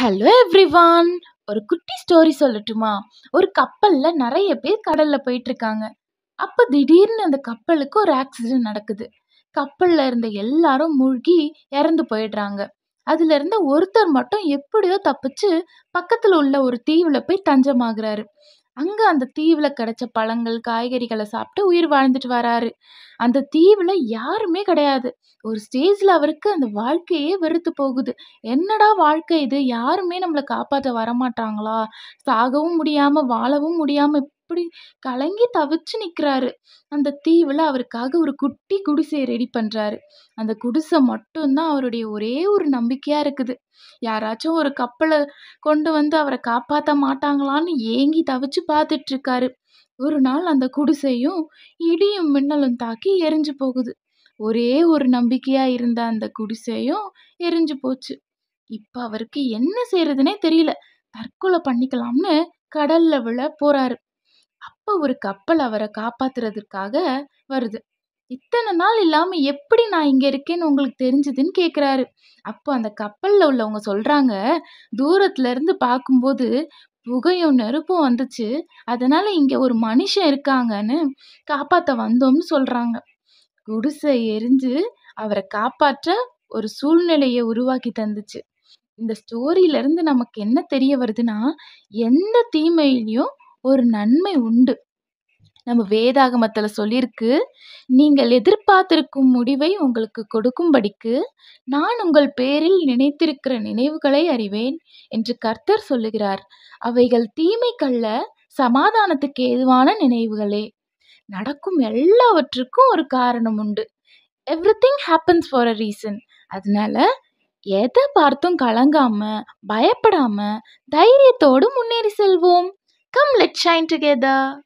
Hello everyone ஒரு குட்டி story சொல்லட்டுமா ஒரு கப்பலில் நிறைய பேர் கடலில் போயிட்டுருக்காங்க அப்போ திடீர்னு அந்த கப்பலுக்கு ஒரு ஆக்சிடென்ட் நடக்குது கப்பலில் இருந்த எல்லாரும் மூழ்கி இறந்து போயிடுறாங்க அதுல இருந்த ஒருத்தர் மட்டும் எப்படியோ தப்பிச்சு பக்கத்தில் உள்ள ஒரு தீவில் போய் தஞ்சமாகறாரு அங்கே அந்த தீவில் கிடச்ச பழங்கள் காய்கறிகளை சாப்பிட்டு உயிர் வாழ்ந்துட்டு வராரு அந்த தீவில் யாருமே கிடையாது ஒரு ஸ்டேஜில் அவருக்கு அந்த வாழ்க்கையே வெறுத்து போகுது என்னடா வாழ்க்கை இது யாருமே நம்மளை காப்பாற்ற வரமாட்டாங்களா சாகவும் முடியாமல் வாழவும் முடியாமல் அப்படி கலங்கி தவிச்சு நிற்கிறாரு அந்த தீவில் அவருக்காக ஒரு குட்டி குடிசையை ரெடி பண்ணுறாரு அந்த குடிசை மட்டும்தான் அவருடைய ஒரே ஒரு நம்பிக்கையாக இருக்குது யாராச்சும் ஒரு கப்பலை கொண்டு வந்து அவரை காப்பாற்ற மாட்டாங்களான்னு ஏங்கி தவிச்சு பார்த்துட்ருக்காரு ஒரு நாள் அந்த குடிசையும் இடியும் மின்னலும் தாக்கி எரிஞ்சு போகுது ஒரே ஒரு நம்பிக்கையாக இருந்த அந்த குடிசையும் எரிஞ்சு போச்சு இப்போ அவருக்கு என்ன செய்யறதுனே தெரியல தற்கொலை பண்ணிக்கலாம்னு கடல்ல விழ போறாரு அப்ப ஒரு கப்பல் அவரை காப்பாத்துறதுக்காக வருது. இத்தனை நாள் இல்லாம எப்படி நான் இங்க இருக்கேன்னு உங்களுக்கு தெரிஞ்சதுன்னு கேக்குறாரு. அப்போ அந்த கப்பல்ல உள்ளவங்க சொல்றாங்க, "தூரத்துல இருந்து பார்க்கும்போது புகையும், நெருப்பும் வந்துச்சு. அதனால இங்க ஒரு மனுஷன் இருக்காங்கன்னு காப்பாத்த வந்தோம்னு" சொல்றாங்க. குடிசை எரிஞ்சு அவரை காப்பாற்ற ஒரு சூழ்நிலையை உருவாக்கி தந்துச்சு. இந்த ஸ்டோரியில இருந்து நமக்கு என்ன தெரிய வருதுன்னா, எந்த தீமையிலையும் ஒரு நன்மை உண்டு நம்ம வேதாகமத்தில் சொல்லியிருக்கு நீங்கள் எதிர்பார்த்திருக்கும் முடிவை உங்களுக்கு கொடுக்கும்படிக்கு நான் உங்கள் பேரில் நினைத்திருக்கிற நினைவுகளை அறிவேன் என்று கர்த்தர் சொல்லுகிறார் அவைகள் தீமை கள்ள சமாதானத்துக்கு ஏதுவான நினைவுகளே நடக்கும் எல்லாவற்றுக்கும் ஒரு காரணம் உண்டு everything happens for a reason அதனால எதை பார்த்தும் கலங்காம பயப்படாம தைரியத்தோடு முன்னேறி செல்வோம் Come, let's shine together.